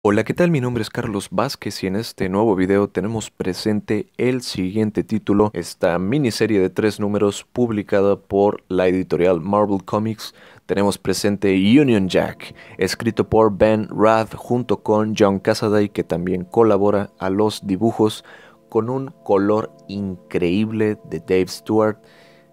Hola, ¿qué tal? Mi nombre es Carlos Vázquez y en este nuevo video tenemos presente el siguiente título, esta miniserie de tres números publicada por la editorial Marvel Comics. Tenemos presente Union Jack, escrito por Ben Rath junto con John Cassaday, que también colabora a los dibujos con un color increíble de Dave Stewart.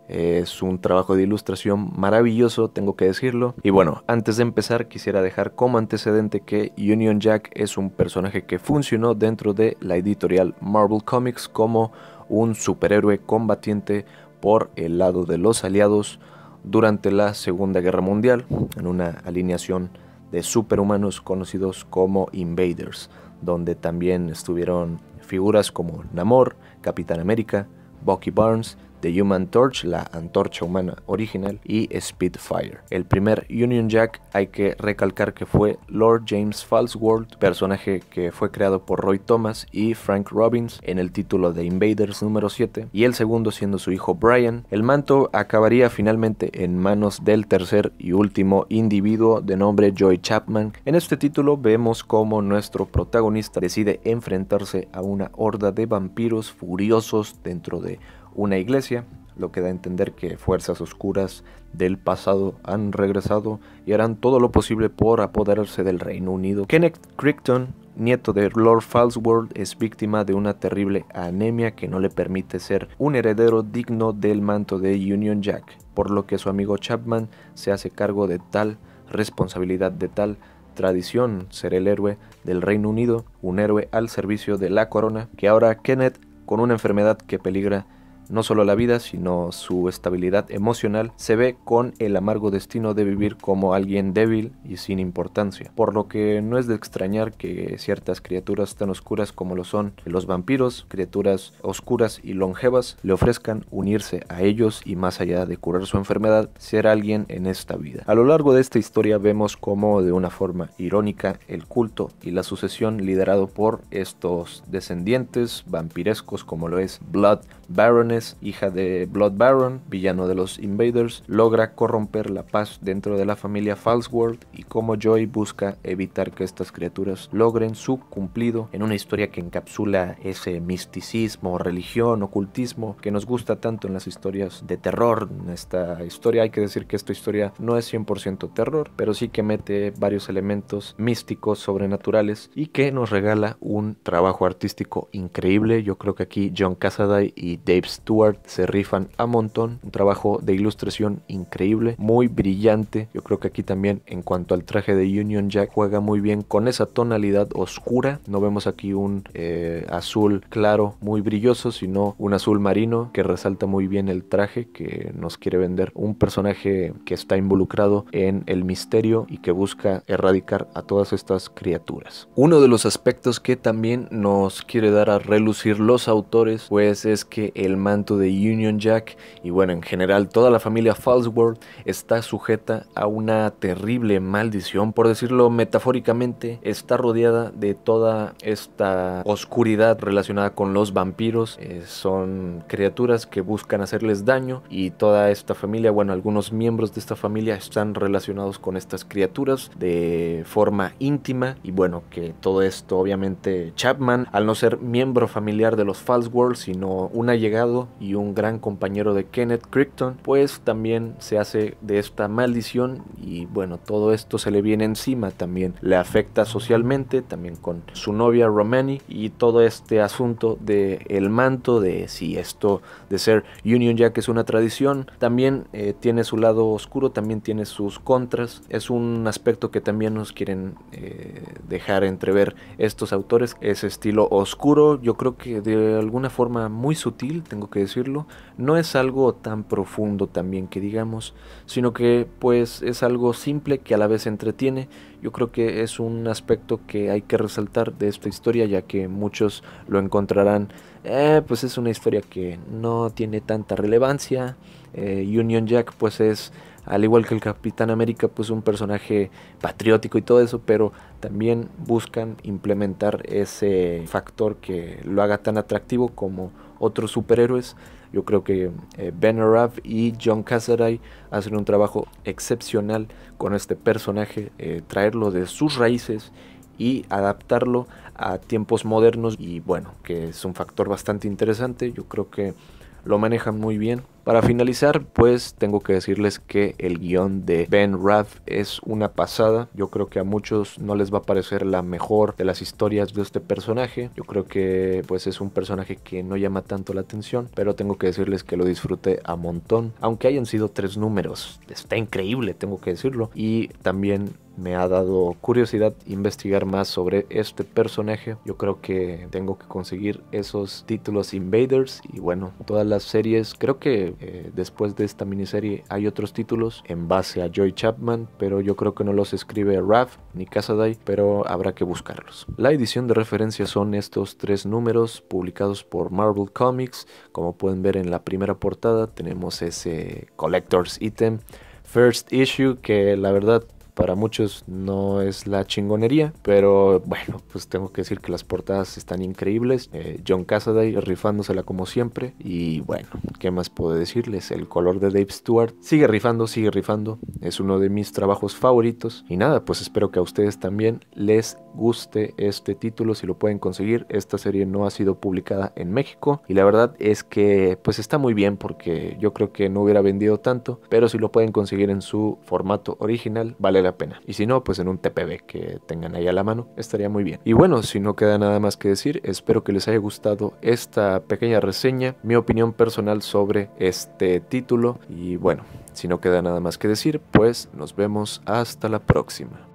Es un trabajo de ilustración maravilloso, tengo que decirlo. Y bueno, antes de empezar quisiera dejar como antecedente que Union Jack es un personaje que funcionó dentro de la editorial Marvel Comics como un superhéroe combatiente por el lado de los aliados durante la Segunda Guerra Mundial, en una alineación de superhumanos conocidos como Invaders, donde también estuvieron figuras como Namor, Capitán América, Bucky Barnes, The Human Torch, la antorcha humana original, y Spitfire. El primer Union Jack hay que recalcar que fue Lord James Falsworth, personaje que fue creado por Roy Thomas y Frank Robbins en el título de Invaders número 7, y el segundo siendo su hijo Brian. El manto acabaría finalmente en manos del tercer y último individuo de nombre Joy Chapman. En este título vemos cómo nuestro protagonista decide enfrentarse a una horda de vampiros furiosos dentro de una iglesia, lo que da a entender que fuerzas oscuras del pasado han regresado y harán todo lo posible por apoderarse del Reino Unido. Kenneth Crichton, nieto de Lord Falsworth, es víctima de una terrible anemia que no le permite ser un heredero digno del manto de Union Jack, por lo que su amigo Chapman se hace cargo de tal responsabilidad, de tal tradición ser el héroe del Reino Unido, un héroe al servicio de la corona, que ahora Kenneth, con una enfermedad que peligra no solo la vida, sino su estabilidad emocional se ve con el amargo destino de vivir como alguien débil y sin importancia, por lo que no es de extrañar que ciertas criaturas tan oscuras como lo son los vampiros, criaturas oscuras y longevas, le ofrezcan unirse a ellos y más allá de curar su enfermedad, ser alguien en esta vida. A lo largo de esta historia vemos cómo de una forma irónica el culto y la sucesión liderado por estos descendientes vampirescos como lo es Blood Baroness hija de Blood Baron, villano de los Invaders, logra corromper la paz dentro de la familia Falsworth y cómo Joy busca evitar que estas criaturas logren su cumplido en una historia que encapsula ese misticismo, religión, ocultismo que nos gusta tanto en las historias de terror. En esta historia hay que decir que esta historia no es 100% terror, pero sí que mete varios elementos místicos, sobrenaturales y que nos regala un trabajo artístico increíble. Yo creo que aquí John Casaday y Dave se rifan a montón. Un trabajo de ilustración increíble, muy brillante. Yo creo que aquí también en cuanto al traje de Union Jack juega muy bien con esa tonalidad oscura. No vemos aquí un eh, azul claro muy brilloso, sino un azul marino que resalta muy bien el traje que nos quiere vender. Un personaje que está involucrado en el misterio y que busca erradicar a todas estas criaturas. Uno de los aspectos que también nos quiere dar a relucir los autores pues es que el más tanto de Union Jack y bueno, en general toda la familia Falsworth está sujeta a una terrible maldición, por decirlo metafóricamente, está rodeada de toda esta oscuridad relacionada con los vampiros, eh, son criaturas que buscan hacerles daño y toda esta familia, bueno, algunos miembros de esta familia están relacionados con estas criaturas de forma íntima y bueno, que todo esto obviamente Chapman, al no ser miembro familiar de los World sino un allegado, y un gran compañero de Kenneth Crichton, pues también se hace de esta maldición y bueno, todo esto se le viene encima también, le afecta socialmente, también con su novia Romani y todo este asunto de el manto, de si esto de ser Union Jack es una tradición, también eh, tiene su lado oscuro, también tiene sus contras, es un aspecto que también nos quieren eh, dejar entrever estos autores, ese estilo oscuro, yo creo que de alguna forma muy sutil, tengo que decirlo, no es algo tan profundo también que digamos, sino que pues es algo simple que a la vez entretiene. Yo creo que es un aspecto que hay que resaltar de esta historia, ya que muchos lo encontrarán, eh, pues es una historia que no tiene tanta relevancia. Eh, Union Jack pues es al igual que el Capitán América, pues un personaje patriótico y todo eso, pero también buscan implementar ese factor que lo haga tan atractivo como otros superhéroes. Yo creo que eh, Ben Arab y John Cassaday hacen un trabajo excepcional con este personaje, eh, traerlo de sus raíces y adaptarlo a tiempos modernos y bueno, que es un factor bastante interesante. Yo creo que lo manejan muy bien. Para finalizar, pues tengo que decirles que el guión de Ben Rath es una pasada. Yo creo que a muchos no les va a parecer la mejor de las historias de este personaje. Yo creo que pues es un personaje que no llama tanto la atención, pero tengo que decirles que lo disfruté a montón. Aunque hayan sido tres números, está increíble, tengo que decirlo. Y también me ha dado curiosidad investigar más sobre este personaje. Yo creo que tengo que conseguir esos títulos Invaders y bueno, todas las series. Creo que eh, después de esta miniserie hay otros títulos en base a Joy Chapman, pero yo creo que no los escribe Raf ni Casaday, pero habrá que buscarlos. La edición de referencia son estos tres números publicados por Marvel Comics. Como pueden ver en la primera portada tenemos ese Collector's Item First Issue que la verdad para muchos no es la chingonería, pero bueno, pues tengo que decir que las portadas están increíbles. Eh, John Cassaday rifándosela como siempre. Y bueno, ¿qué más puedo decirles? El color de Dave Stewart sigue rifando, sigue rifando. Es uno de mis trabajos favoritos. Y nada, pues espero que a ustedes también les guste este título si lo pueden conseguir. Esta serie no ha sido publicada en México y la verdad es que pues está muy bien porque yo creo que no hubiera vendido tanto, pero si lo pueden conseguir en su formato original, vale pena. Y si no, pues en un TPB que tengan ahí a la mano, estaría muy bien. Y bueno, si no queda nada más que decir, espero que les haya gustado esta pequeña reseña, mi opinión personal sobre este título. Y bueno, si no queda nada más que decir, pues nos vemos hasta la próxima.